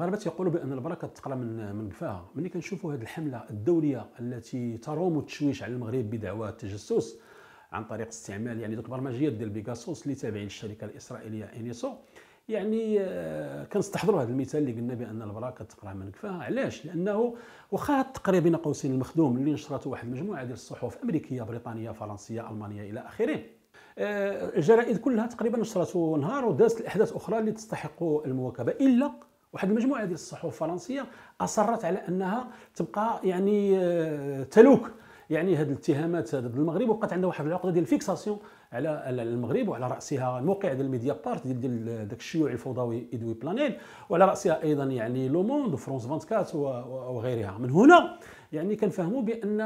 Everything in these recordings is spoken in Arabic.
المغاربه تيقولوا بان البركه تقرا من من قفاها ملي كنشوفوا هذه الحمله الدوليه التي تروم التشويش على المغرب بدعوى التجسس عن طريق استعمال يعني ذوك البرمجيات ديال بيغاسوس اللي تابعين للشركه الاسرائيليه انيسو يعني آه، كنستحضروا هذا المثال اللي قلنا بان البراكه تقرا من كفاها علاش لانه واخا هذا التقرير بين قوسين المخدوم اللي نشرته واحد المجموعه ديال الصحف امريكيه بريطانيه فرنسيه المانيه الى اخره آه، الجرائد كلها تقريبا نشرته نهار ودازت الاحداث اخرى اللي تستحق المواكبه الا واحد المجموعه ديال الصحف الفرنسيه اصرت على انها تبقى يعني آه، تلوك يعني هذه الاتهامات ضد المغرب وبقات عندها واحد العقده ديال الفيكساسيون على المغرب وعلى راسها الموقع ديال ميديا بارت ديال ذاك الشيوعي الفوضوي ادوي بلانيل وعلى راسها ايضا يعني لوموند وفرونس 24 وغيرها من هنا يعني كنفهموا بان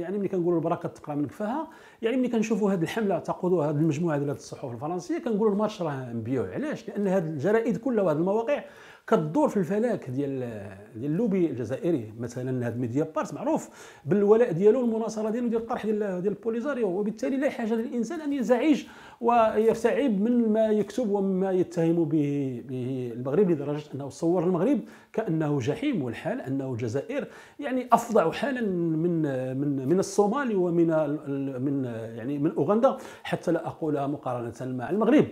يعني ملي كنقولوا البركه تقرا من كفاها يعني ملي كنشوفوا هذه الحمله تقودها هذه المجموعه ديال الصحف الفرنسيه كنقولوا الماتش راه مبيوع علاش لان هذه الجرائد كلها وهذه المواقع كتدور في الفلاك ديال ديال اللوبي الجزائري مثلا هذا ميديا بارس معروف بالولاء ديالو المناصره ديالو ديال الطرح ديال ديال البوليزاريو وبالتالي لا حاجه للانسان ان يزعج ويرتعب من ما يكتب ومما يتهم به, به المغرب لدرجه انه صور المغرب كانه جحيم والحال انه الجزائر يعني افضل تضع حالا من من من الصومال ومن من يعني من اوغندا حتى لا اقولها مقارنه مع المغرب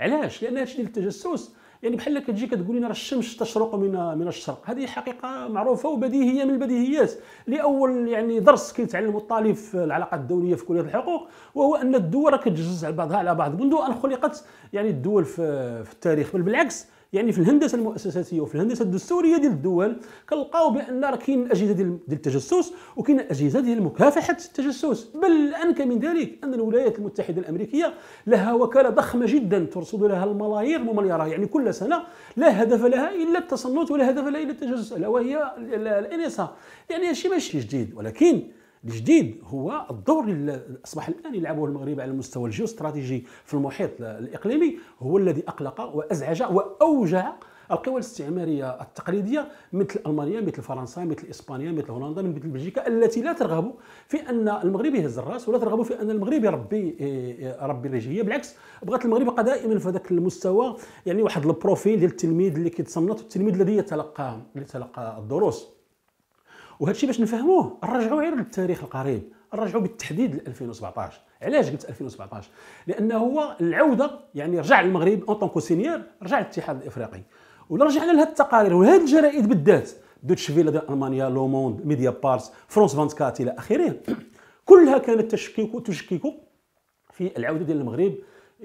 علاش لان هادشي ديال التجسس يعني بحال كتجي كتقول لنا الشمس تشرق من من الشرق هذه حقيقه معروفه وبديهيه من البديهيات لاول يعني درس كيتعلم الطالب في العلاقات الدوليه في كليه الحقوق وهو ان الدول راه كتجزز على بعضها على بعض منذ ان خلقت يعني الدول في, في التاريخ بل بالعكس يعني في الهندسه المؤسساتيه وفي الهندسه الدستوريه ديال الدول كنلقاو بان راه كاين اجهزه ديال التجسس وكاين اجهزه ديال مكافحه التجسس بل انك من ذلك ان الولايات المتحده الامريكيه لها وكاله ضخمه جدا ترصد لها الملايير المليارات يعني كل سنه لا هدف لها الا التصنت ولا هدف لها الا التجسس الا وهي الانسه يعني هادشي ماشي جديد ولكن الجديد هو الدور اللي اصبح الان يلعبه المغرب على المستوى الجيوستراتيجي في المحيط الاقليمي هو الذي اقلق وازعج واوجع القوى الاستعماريه التقليديه مثل المانيا مثل فرنسا مثل اسبانيا مثل هولندا مثل بلجيكا التي لا ترغب في ان المغرب يهز الراس ولا ترغب في ان المغرب يربي يربي إيه، الرجليه بالعكس بغات المغرب يبقى دائما في هذاك المستوى يعني واحد البروفيل ديال التلميذ اللي كيتصنت والتلميذ الذي يتلقى يتلقى الدروس وهذا الشيء باش نفهموه نرجعوا غير للتاريخ القريب نرجعوا بالتحديد ل 2017 علاش قلت 2017 لانه هو العوده يعني رجع المغرب اون طونكو سينيور رجع الاتحاد الافريقي ولا رجعنا لهاد التقارير وهاد الجرائد بالذات دوتش فيلا ديال المانيا لو موند ميديا بارس فرونس 24 الى اخره كلها كانت تشكيك وتشكيك في العوده ديال المغرب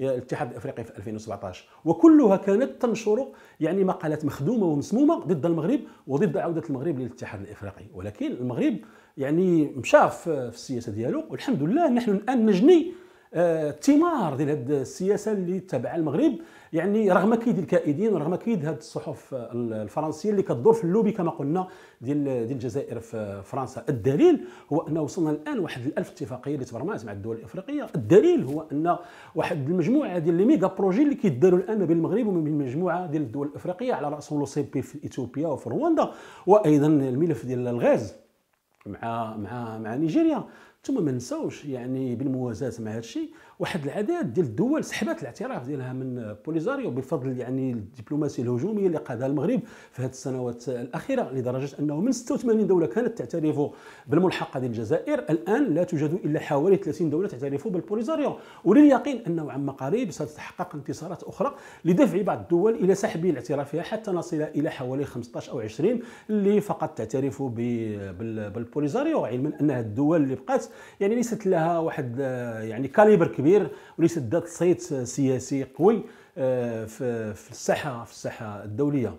الاتحاد الافريقي في 2017 وكلها كانت تنشر يعني مقالات مخدومه ومسمومه ضد المغرب وضد عوده المغرب للاتحاد الافريقي ولكن المغرب يعني مشى في السياسه ديالو والحمد لله نحن الان نجني الثمار آه، ديال هذه السياسه اللي تبع المغرب يعني رغم كيد الكائدين ورغم كيد هذه الصحف الفرنسيه اللي كتدور في اللوبي كما قلنا ديال ديال الجزائر في فرنسا الدليل هو ان وصلنا الان واحد الألف اتفاقيه اللي تبرمات مع الدول الافريقيه الدليل هو ان واحد المجموعه ديال لي ميغا بروجي اللي كيداروا الان ما بين المغرب وما بين مجموعه ديال الدول الافريقيه على راسهم لو سي بي في اثيوبيا وفي رواندا وايضا الملف ديال الغاز مع مع مع نيجيريا ثم ما نساوش يعني بالموازاه مع هذا الشيء واحد العدد ديال الدول سحبت الاعتراف ديالها من بوليزاريو بفضل يعني الدبلوماسيه الهجوميه اللي قادها المغرب في هذه السنوات الاخيره لدرجه انه من 86 دوله كانت تعترف بالملحقه ديال الجزائر الان لا توجد الا حوالي 30 دوله تعترف بالبوليزاريو ولليقين انه عما قريب ستتحقق انتصارات اخرى لدفع بعض الدول الى سحب اعترافها حتى نصل الى حوالي 15 او 20 اللي فقط تعترف بالبوليزاريو علما ان الدول اللي بقات يعني ليست لها واحد آه، يعني كاليبر كبير كبير وليس ذات صيت سياسي قوي آه، في الساحه في الساحه الدوليه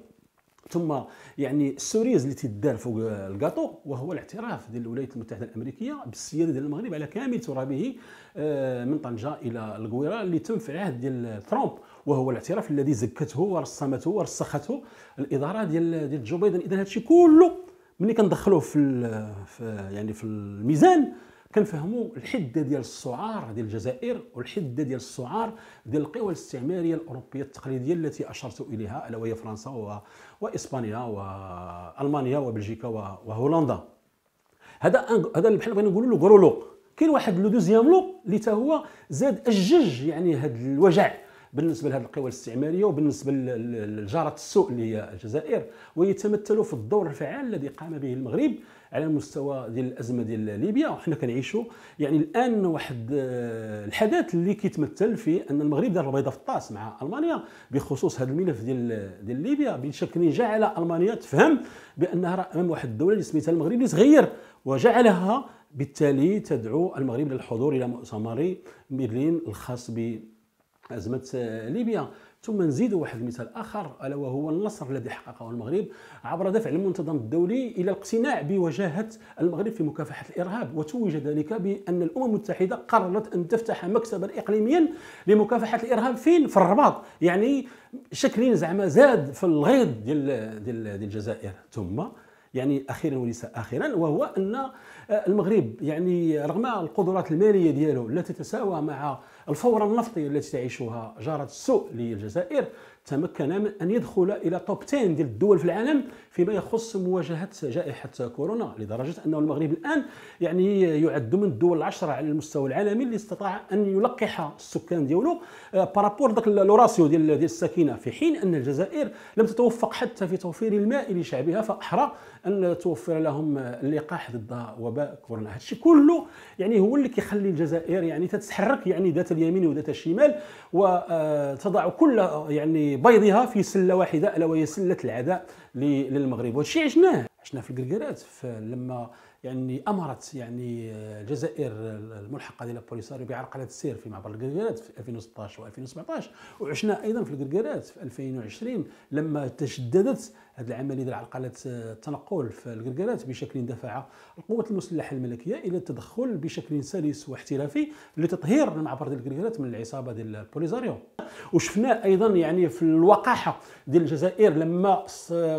ثم يعني السوريز اللي تيدار فوق الكاطو وهو الاعتراف ديال الولايات المتحده الامريكيه بالسياده ديال المغرب على كامل ترابه آه، من طنجه الى القويره اللي تم في العهد ديال ترامب وهو الاعتراف الذي زكته ورسمته ورسخته الاداره ديال ديال جو بايدن اذا هذا الشيء كله ملي كندخلوه في, في يعني في الميزان كنفهموا الحده ديال السعار ديال الجزائر والحده ديال السعار ديال القوى الاستعماريه الاوروبيه التقليديه التي اشرت اليها الا وهي فرنسا و... واسبانيا والمانيا وبلجيكا و... وهولندا هذا هذا اللي بحال بغينا نقولوا له غرولو كاين واحد لو دوزيام لو اللي تا هو زاد اجج يعني هذا الوجع بالنسبه لهذه القوى الاستعماريه وبالنسبه لجاره السوء اللي هي الجزائر ويتمثل في الدور الفعال الذي قام به المغرب على المستوى ديال الازمه ديال ليبيا وحنا كنعيشوا يعني الان واحد آه، الحدث اللي كيتمثل في ان المغرب دار البيضه في الطاس مع المانيا بخصوص هذا الملف ديال ديال ليبيا بشكل جعل المانيا تفهم بانها راه امام واحد الدوله اللي سميتها المغرب اللي صغير وجعلها بالتالي تدعو المغرب للحضور الى مؤتمر برلين الخاص ب ازمه آه، ليبيا ثم نزيد واحد المثال اخر الا وهو النصر الذي حققه المغرب عبر دفع المنتظم الدولي الى الاقتناع بوجاهه المغرب في مكافحه الارهاب وتوج ذلك بان الامم المتحده قررت ان تفتح مكتبا اقليميا لمكافحه الارهاب فين في الرباط يعني شكل زعما زاد في الغيظ ديال ديال الجزائر ثم يعني اخيرا وليس اخرا وهو ان آه، المغرب يعني رغم القدرات الماليه ديالو لا تتساوى مع الفوره النفطيه التي تعيشها جاره السوء للجزائر تمكن من أن يدخل إلى توب 10 ديال الدول في العالم فيما يخص مواجهة جائحة كورونا لدرجة أن المغرب الآن يعني يعد من الدول العشرة على المستوى العالمي اللي استطاع أن يلقح السكان ديالو بارابور آه، داك لو راسيو ديال ديال السكينة في حين أن الجزائر لم تتوفق حتى في توفير الماء لشعبها فأحرى أن توفر لهم اللقاح ضد وباء كورونا هذا الشيء كله يعني هو اللي كيخلي الجزائر يعني تتحرك يعني ذات اليمين وذات الشمال وتضع آه، كل يعني ببيضها في سله واحده الا وهي سله العداء للمغرب وهذا الشيء عشناه عشنا في الكركرات لما يعني امرت يعني الجزائر آه، الملحقه ديال البوليساريو بعرقله السير في معبر الكركرات في 2016 و2017 وعشنا ايضا في الكركرات في 2020 لما تشددت هذه العمليه ديال عرقله آه، التنقل في الكركرات بشكل دفع القوات المسلحه الملكيه الى التدخل بشكل سلس واحترافي لتطهير المعبر ديال الكركرات من العصابه ديال البوليساريو وشفناه ايضا يعني في الوقاحه ديال الجزائر لما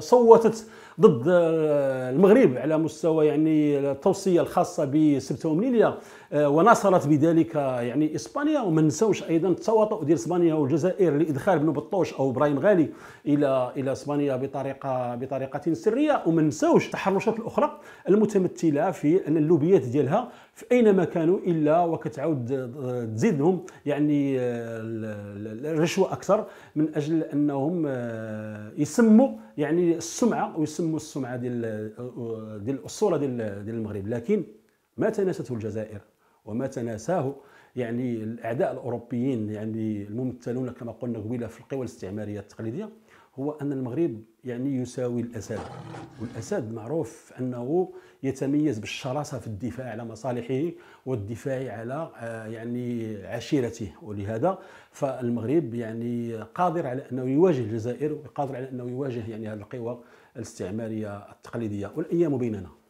صوتت ضد المغرب على مستوى يعني التوصيه الخاصه ب 86 وناصرت بذلك يعني اسبانيا وما نساوش ايضا التواطؤ ديال اسبانيا والجزائر لادخال بن بطوش او ابراهيم غالي الى الى اسبانيا بطريقه بطريقه سريه وما نساوش التحرشات الاخرى المتمثله في ان اللوبيات ديالها في اينما كانوا الا وكتعاود تزيدهم يعني آه، الرشوه اكثر من اجل انهم آه، يسموا يعني السمعه ويسموا السمعه ديال آه، ديال الاسطوره ديال ديال المغرب لكن ما تناسته الجزائر وما تناساه يعني الاعداء الاوروبيين يعني الممثلون كما قلنا قبيله في القوى الاستعماريه التقليديه هو أن المغرب يعني يساوي الأسد والأسد معروف أنه يتميز بالشراسة في الدفاع على مصالحه والدفاع على آه، يعني عشيرته ولهذا فالمغرب يعني قادر على أنه يواجه الجزائر وقادر على أنه يواجه يعني هذه القوى الاستعمارية التقليدية والأيام بيننا